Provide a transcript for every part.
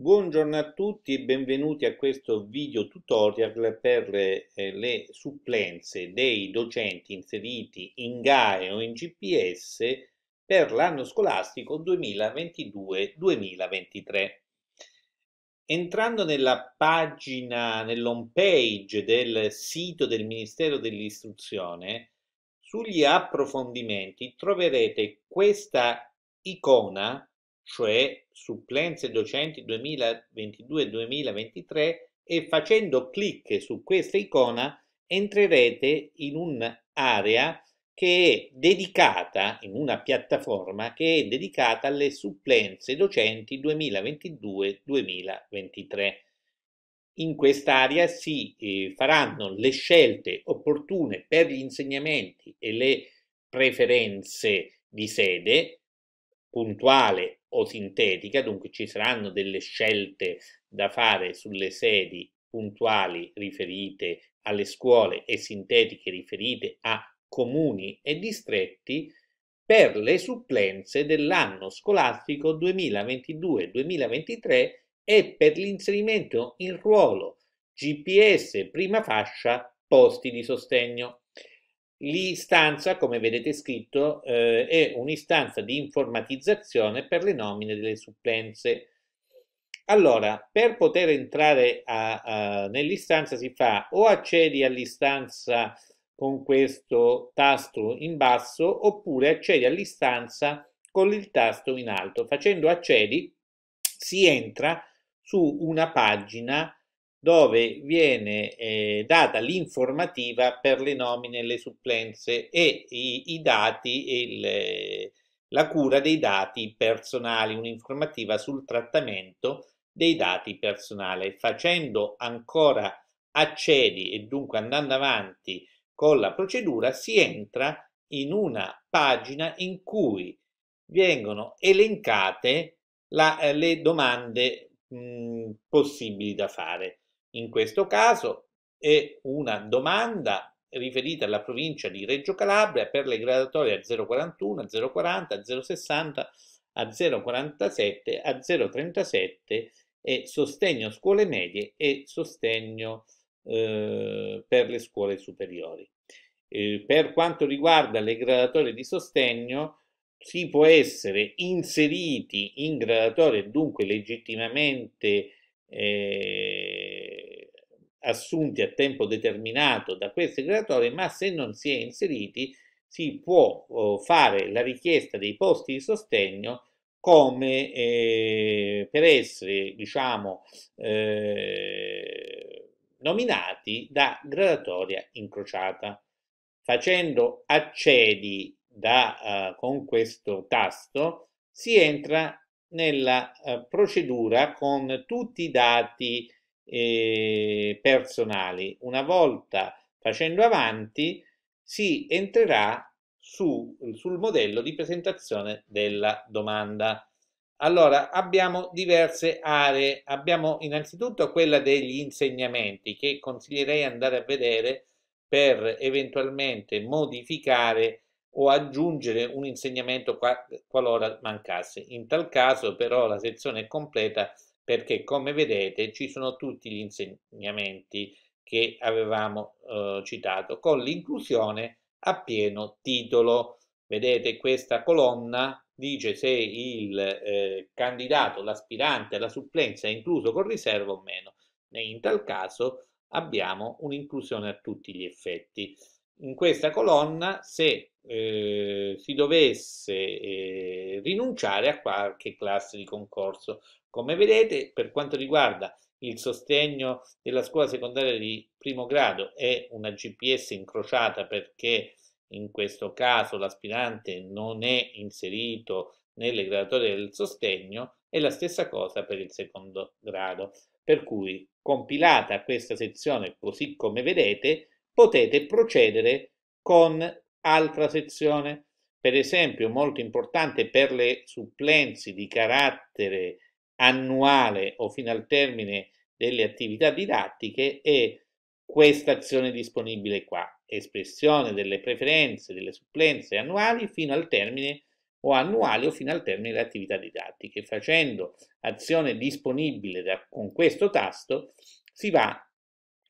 Buongiorno a tutti e benvenuti a questo video tutorial per le, eh, le supplenze dei docenti inseriti in GAE o in GPS per l'anno scolastico 2022-2023. Entrando nella pagina, nell'home page del sito del Ministero dell'Istruzione, sugli approfondimenti troverete questa icona cioè supplenze docenti 2022-2023 e facendo clic su questa icona entrerete in un'area che è dedicata, in una piattaforma che è dedicata alle supplenze docenti 2022-2023. In quest'area si eh, faranno le scelte opportune per gli insegnamenti e le preferenze di sede puntuale o sintetica, dunque ci saranno delle scelte da fare sulle sedi puntuali riferite alle scuole e sintetiche riferite a comuni e distretti per le supplenze dell'anno scolastico 2022-2023 e per l'inserimento in ruolo GPS prima fascia posti di sostegno. L'istanza, come vedete scritto, eh, è un'istanza di informatizzazione per le nomine delle supplenze. Allora, per poter entrare nell'istanza si fa o accedi all'istanza con questo tasto in basso oppure accedi all'istanza con il tasto in alto. Facendo accedi si entra su una pagina dove viene eh, data l'informativa per le nomine e le supplenze e i, i dati e eh, la cura dei dati personali, un'informativa sul trattamento dei dati personali, facendo ancora accedi e dunque andando avanti con la procedura si entra in una pagina in cui vengono elencate la, eh, le domande mh, possibili da fare. In questo caso è una domanda riferita alla provincia di Reggio Calabria per le gradatorie a 041, a 040, a 060, a 047, a 037 e sostegno scuole medie e sostegno eh, per le scuole superiori. Eh, per quanto riguarda le gradatorie di sostegno, si può essere inseriti in gradatorie, dunque legittimamente eh, assunti a tempo determinato da queste graduatorie, ma se non si è inseriti si può oh, fare la richiesta dei posti di sostegno come eh, per essere, diciamo, eh, nominati da gradatoria incrociata. Facendo accedi da, eh, con questo tasto si entra nella eh, procedura con tutti i dati eh, personali. Una volta facendo avanti si entrerà su, sul modello di presentazione della domanda. Allora, abbiamo diverse aree. Abbiamo innanzitutto quella degli insegnamenti che consiglierei andare a vedere per eventualmente modificare o aggiungere un insegnamento qualora mancasse. In tal caso però la sezione è completa perché come vedete ci sono tutti gli insegnamenti che avevamo eh, citato con l'inclusione a pieno titolo. Vedete questa colonna dice se il eh, candidato, l'aspirante alla supplenza è incluso con riserva o meno. E in tal caso abbiamo un'inclusione a tutti gli effetti. In questa colonna se eh, si dovesse eh, rinunciare a qualche classe di concorso, come vedete, per quanto riguarda il sostegno della scuola secondaria di primo grado è una GPS incrociata perché in questo caso l'aspirante non è inserito nelle graduatorie del sostegno e la stessa cosa per il secondo grado. Per cui, compilata questa sezione così come vedete, potete procedere con altra sezione. Per esempio, molto importante per le supplenze di carattere annuale o fino al termine delle attività didattiche e questa azione disponibile qua, espressione delle preferenze, delle supplenze annuali fino al termine o annuali o fino al termine delle attività didattiche. Facendo azione disponibile da, con questo tasto si va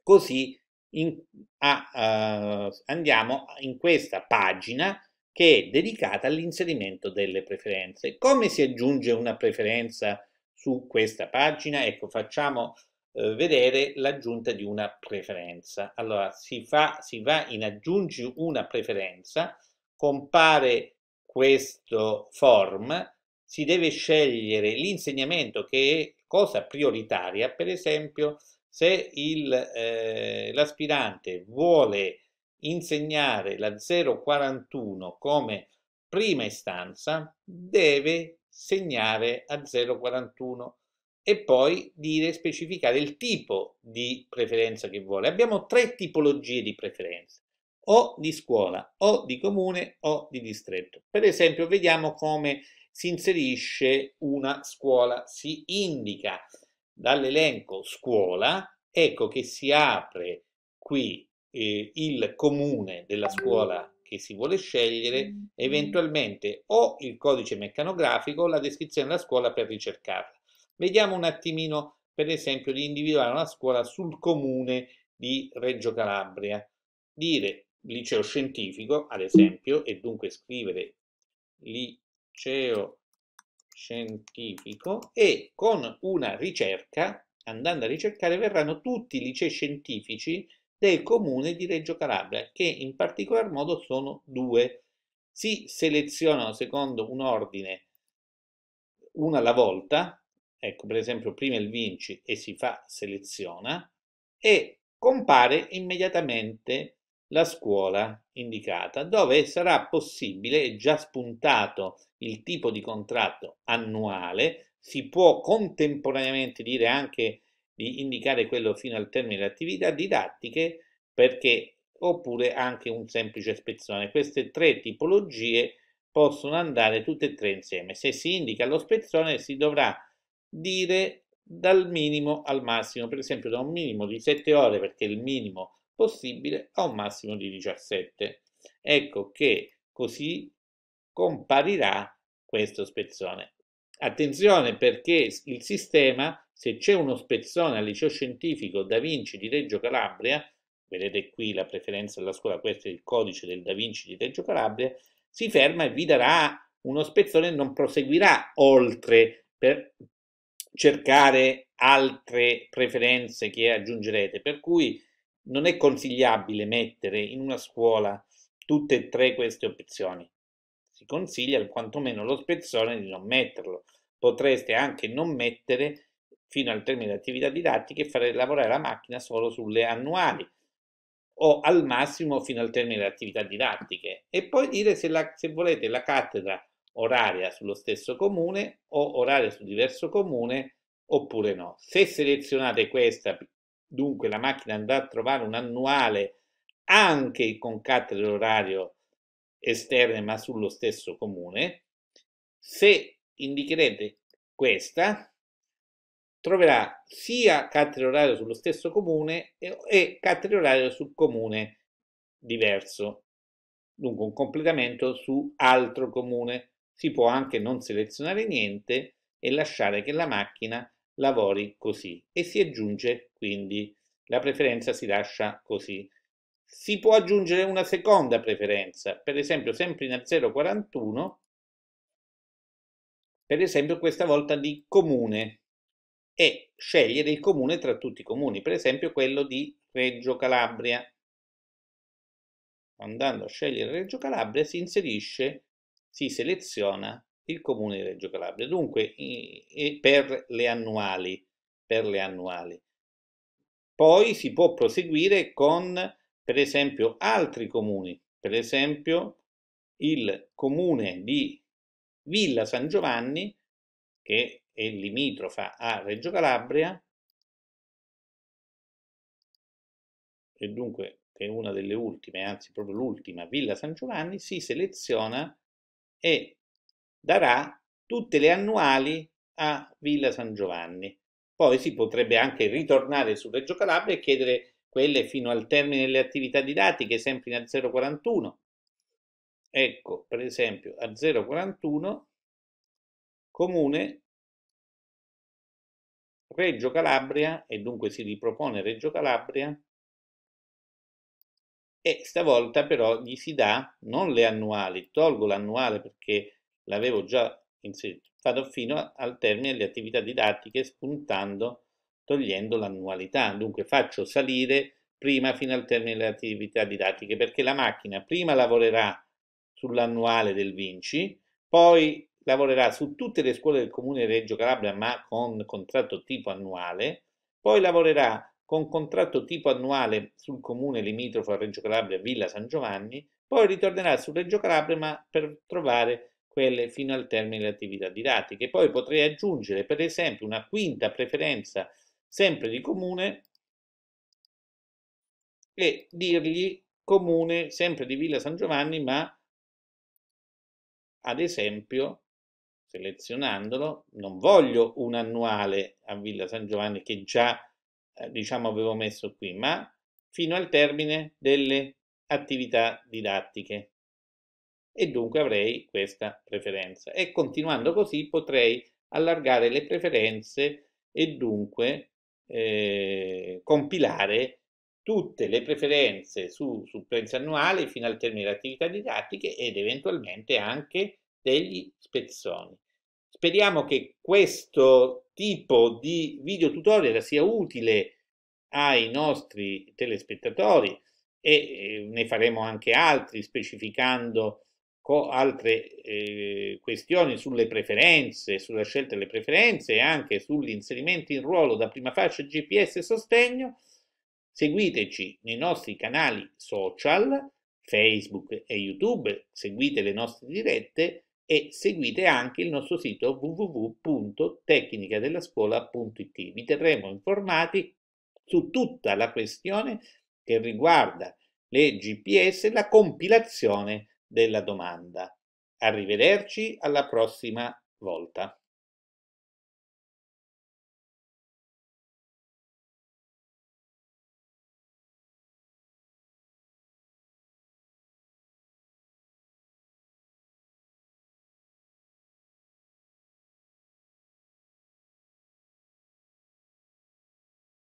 così in, a, uh, andiamo in questa pagina che è dedicata all'inserimento delle preferenze. Come si aggiunge una preferenza su questa pagina, ecco, facciamo eh, vedere l'aggiunta di una preferenza. Allora, si, fa, si va in aggiungi una preferenza, compare questo form, si deve scegliere l'insegnamento che è cosa prioritaria, per esempio se eh, l'aspirante eh, vuole insegnare la 041 come prima istanza, deve segnare a 0,41 e poi dire specificare il tipo di preferenza che vuole. Abbiamo tre tipologie di preferenza, o di scuola, o di comune, o di distretto. Per esempio, vediamo come si inserisce una scuola, si indica dall'elenco scuola, ecco che si apre qui eh, il comune della scuola che si vuole scegliere, mm-hmm. eventualmente o il codice meccanografico o la descrizione della scuola per ricercarla. Vediamo un attimino, per esempio, di individuare una scuola sul comune di Reggio Calabria. Dire liceo scientifico, ad esempio, e dunque scrivere liceo scientifico e con una ricerca, andando a ricercare, verranno tutti i licei scientifici del comune di Reggio Calabria, che in particolar modo sono due. Si selezionano secondo un ordine una alla volta, ecco per esempio prima il vinci e si fa seleziona e compare immediatamente la scuola indicata dove sarà possibile, è già spuntato il tipo di contratto annuale, si può contemporaneamente dire anche di indicare quello fino al termine delle attività didattiche perché oppure anche un semplice spezzone. Queste tre tipologie possono andare tutte e tre insieme. Se si indica lo spezzone si dovrà dire dal minimo al massimo, per esempio da un minimo di 7 ore perché è il minimo possibile a un massimo di 17. Ecco che così comparirà questo spezzone. Attenzione perché il sistema se c'è uno spezzone al liceo scientifico Da Vinci di Reggio Calabria, vedete qui la preferenza della scuola, questo è il codice del Da Vinci di Reggio Calabria, si ferma e vi darà uno spezzone e non proseguirà oltre per cercare altre preferenze che aggiungerete, per cui non è consigliabile mettere in una scuola tutte e tre queste opzioni. Si consiglia quantomeno lo spezzone di non metterlo. Potreste anche non mettere fino al termine delle attività didattiche e fare lavorare la macchina solo sulle annuali o al massimo fino al termine delle attività didattiche e poi dire se, la, se volete la cattedra oraria sullo stesso comune o oraria su diverso comune oppure no. Se selezionate questa, dunque la macchina andrà a trovare un annuale anche con cattedre orario esterne ma sullo stesso comune. Se indicherete questa, troverà sia cattedre orario sullo stesso comune e, e cattedre orario sul comune diverso. Dunque un completamento su altro comune. Si può anche non selezionare niente e lasciare che la macchina lavori così e si aggiunge quindi la preferenza si lascia così. Si può aggiungere una seconda preferenza, per esempio sempre in 041, per esempio questa volta di comune, e scegliere il comune tra tutti i comuni, per esempio quello di Reggio Calabria. Andando a scegliere Reggio Calabria si inserisce, si seleziona il comune di Reggio Calabria. Dunque, per le annuali, per le annuali. Poi si può proseguire con, per esempio, altri comuni, per esempio il comune di Villa San Giovanni, che e limitrofa a Reggio Calabria e dunque che è una delle ultime, anzi proprio l'ultima, Villa San Giovanni, si seleziona e darà tutte le annuali a Villa San Giovanni. Poi si potrebbe anche ritornare su Reggio Calabria e chiedere quelle fino al termine delle attività didattiche, sempre in a 041. Ecco, per esempio, a 041 comune Reggio Calabria e dunque si ripropone Reggio Calabria e stavolta però gli si dà non le annuali, tolgo l'annuale perché l'avevo già inserito, vado fino al termine delle attività didattiche spuntando, togliendo l'annualità, dunque faccio salire prima fino al termine delle attività didattiche perché la macchina prima lavorerà sull'annuale del Vinci, poi lavorerà su tutte le scuole del comune Reggio Calabria ma con contratto tipo annuale, poi lavorerà con contratto tipo annuale sul comune limitrofo a Reggio Calabria Villa San Giovanni, poi ritornerà su Reggio Calabria ma per trovare quelle fino al termine delle attività didattiche. Poi potrei aggiungere per esempio una quinta preferenza sempre di comune e dirgli comune sempre di Villa San Giovanni ma ad esempio selezionandolo, non voglio un annuale a Villa San Giovanni che già eh, diciamo avevo messo qui, ma fino al termine delle attività didattiche e dunque avrei questa preferenza e continuando così potrei allargare le preferenze e dunque eh, compilare tutte le preferenze su supplenza annuale fino al termine delle attività didattiche ed eventualmente anche degli spezzoni. Speriamo che questo tipo di video tutorial sia utile ai nostri telespettatori e eh, ne faremo anche altri specificando altre eh, questioni sulle preferenze, sulla scelta delle preferenze e anche sull'inserimento in ruolo da prima fascia GPS e sostegno, seguiteci nei nostri canali social, Facebook e YouTube, seguite le nostre dirette e seguite anche il nostro sito www.tecnicadellascuola.it. Vi terremo informati su tutta la questione che riguarda le GPS e la compilazione della domanda. Arrivederci alla prossima volta.